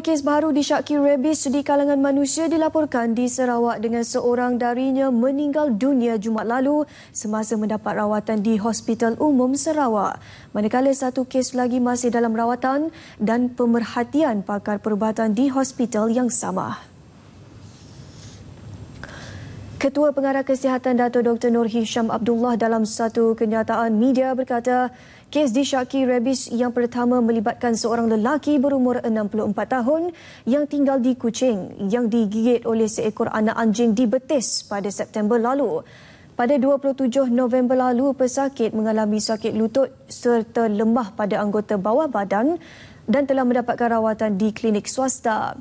Kes baru di Syakir rabies di kalangan manusia dilaporkan di Sarawak dengan seorang darinya meninggal dunia Jumaat lalu semasa mendapat rawatan di Hospital Umum Sarawak. Manakala satu kes lagi masih dalam rawatan dan pemerhatian pakar perubatan di hospital yang sama. Ketua Pengarah Kesihatan Dato Dr. Nur Hisham Abdullah dalam satu kenyataan media berkata, kes disyaki rabies yang pertama melibatkan seorang lelaki berumur 64 tahun yang tinggal di Kuching yang digigit oleh seekor anak anjing di Betis pada September lalu. Pada 27 November lalu, pesakit mengalami sakit lutut serta lemah pada anggota bawah badan dan telah mendapatkan rawatan di klinik swasta.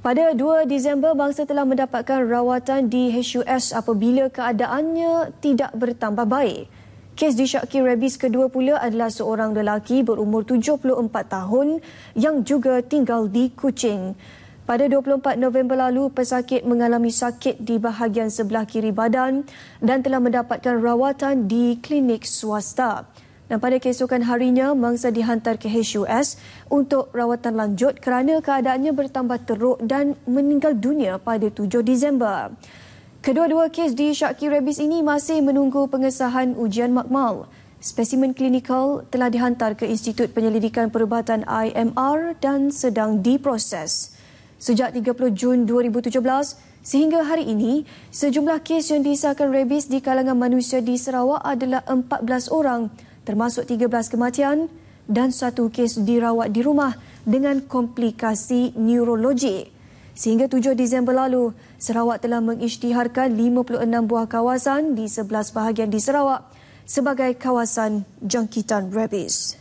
Pada 2 Disember, bangsa telah mendapatkan rawatan di HUS apabila keadaannya tidak bertambah baik. Kes di disyaki rabies kedua pula adalah seorang lelaki berumur 74 tahun yang juga tinggal di Kuching. Pada 24 November lalu, pesakit mengalami sakit di bahagian sebelah kiri badan dan telah mendapatkan rawatan di klinik swasta. Dan pada keesokan harinya, mangsa dihantar ke HUS untuk rawatan lanjut kerana keadaannya bertambah teruk dan meninggal dunia pada 7 Disember. Kedua-dua kes di Syakki Rabies ini masih menunggu pengesahan ujian makmal. Spesimen klinikal telah dihantar ke Institut Penyelidikan Perubatan IMR dan sedang diproses. Sejak 30 Jun 2017 sehingga hari ini, sejumlah kes yang disahkan rabies di kalangan manusia di Sarawak adalah 14 orang termasuk 13 kematian dan satu kes dirawat di rumah dengan komplikasi neurologi. Sehingga 7 Disember lalu, Sarawak telah mengisytiharkan 56 buah kawasan di 11 bahagian di Sarawak sebagai kawasan jangkitan rabies.